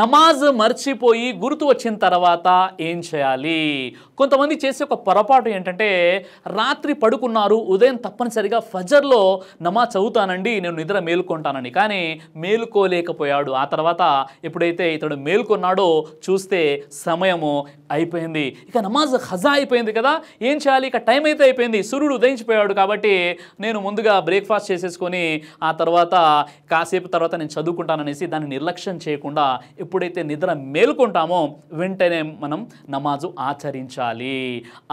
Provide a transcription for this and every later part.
నమాజ్ మర్చిపోయి గుర్తు వచ్చిన తర్వాత ఏం చేయాలి కొంతమంది చేసే ఒక పొరపాటు ఏంటంటే రాత్రి పడుకున్నారు ఉదయం తప్పనిసరిగా ఫజర్లో నమాజ్ చదువుతానండి నేను నిద్ర మేలుకుంటానని కానీ మేలుకోలేకపోయాడు ఆ తర్వాత ఎప్పుడైతే ఇతడు మేల్కొన్నాడో చూస్తే సమయము అయిపోయింది ఇక నమాజ్ హజా అయిపోయింది కదా ఏం చేయాలి ఇక టైం అయితే అయిపోయింది సూర్యుడు ఉదయించిపోయాడు కాబట్టి నేను ముందుగా బ్రేక్ఫాస్ట్ చేసేసుకొని ఆ తర్వాత కాసేపు తర్వాత నేను చదువుకుంటాననేసి దాన్ని నిర్లక్ష్యం చేయకుండా ఎప్పుడైతే నిద్ర మేలుకుంటామో వెంటనే మనం నమాజు ఆచరించాలి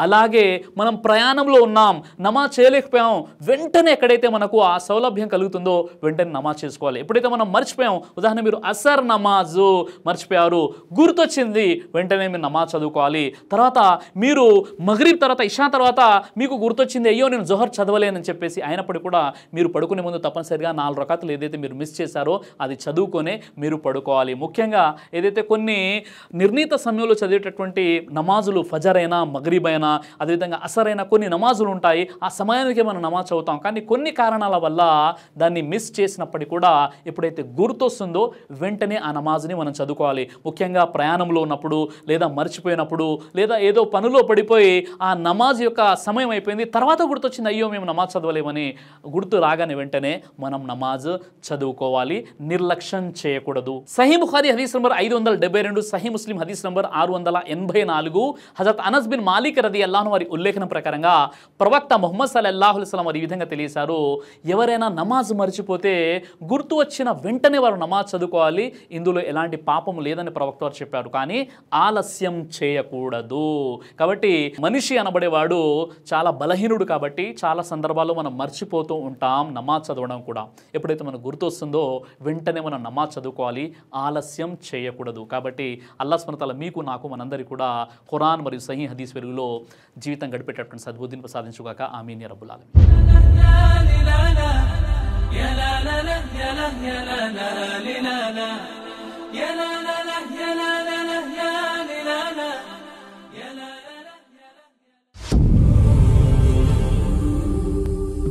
అలాగే మనం ప్రయాణంలో ఉన్నాం నమాజ్ చేయలేకపోయాం వెంటనే ఎక్కడైతే మనకు ఆ సౌలభ్యం కలుగుతుందో వెంటనే నమాజ్ చేసుకోవాలి ఎప్పుడైతే మనం మర్చిపోయాం ఉదాహరణ మీరు అసర్ నమాజు మర్చిపోయారు గుర్తొచ్చింది వెంటనే మీరు నమాజ్ చదువుకోవాలి తర్వాత మీరు మగరీబ్ తర్వాత ఇషా తర్వాత మీకు గుర్తొచ్చింది అయ్యో నేను జొహర్ చదవలేనని చెప్పేసి అయినప్పటికీ కూడా మీరు పడుకునే ముందు తప్పనిసరిగా నాలుగు రకాలు ఏదైతే మీరు మిస్ చేశారో అది చదువుకొనే మీరు పడుకోవాలి ముఖ్యంగా ముఖ్యంగా ఏదైతే కొన్ని నిర్ణీత సమయంలో చదివేటటువంటి నమాజులు ఫజర్ అయినా మగరీబ్ అయినా అదేవిధంగా అసర్ అయినా కొన్ని నమాజులు ఉంటాయి ఆ సమయానికి మనం నమాజ్ చదువుతాం కానీ కొన్ని కారణాల వల్ల దాన్ని మిస్ చేసినప్పటికీ కూడా ఎప్పుడైతే గుర్తొస్తుందో వెంటనే ఆ నమాజ్ని మనం చదువుకోవాలి ముఖ్యంగా ప్రయాణంలో ఉన్నప్పుడు లేదా మర్చిపోయినప్పుడు లేదా ఏదో పనులో పడిపోయి ఆ నమాజ్ యొక్క సమయం అయిపోయింది తర్వాత గుర్తొచ్చింది అయ్యో మేము నమాజ్ చదవలేమని గుర్తు రాగానే వెంటనే మనం నమాజ్ చదువుకోవాలి నిర్లక్ష్యం చేయకూడదు సహీ బుఖారి హదీస్ నంబర్ ఐదు వందల డెబ్బై రెండు సహీ ముస్లిం హదీస్ నంబర్ ఆరు వందల ఎనభై నాలుగు హజరత్ అనస్ బిన్ మాలిక్ రది అల్లాహ్ వారి ఉల్లేఖనం ప్రకారంగా ప్రవక్త మొహమ్మద్ సలల్లాహుల్స్లాం వారు ఈ విధంగా తెలియశారు ఎవరైనా నమాజ్ మర్చిపోతే గుర్తు వచ్చిన వెంటనే వారు నమాజ్ చదువుకోవాలి ఇందులో ఎలాంటి పాపం లేదని ప్రవక్త వారు చెప్పారు కానీ ఆలస్యం చేయకూడదు కాబట్టి మనిషి అనబడేవాడు చాలా బలహీనుడు కాబట్టి చాలా సందర్భాల్లో మనం మర్చిపోతూ ఉంటాం నమాజ్ చదవడం కూడా ఎప్పుడైతే మనకు గుర్తు వస్తుందో వెంటనే మనం నమాజ్ చదువుకోవాలి ఆలస్యం నిర్లక్ష్యం చేయకూడదు కాబట్టి అల్లా స్మరతల మీకు నాకు మనందరికీ కూడా ఖురాన్ మరియు సహీ హదీస్ వెలుగులో జీవితం గడిపేటటువంటి సద్బుద్ధిని సాధించుగాక ఆమీన్ రబ్బులాలి يا لا لا لا يا لا يا لا لا لا لا لا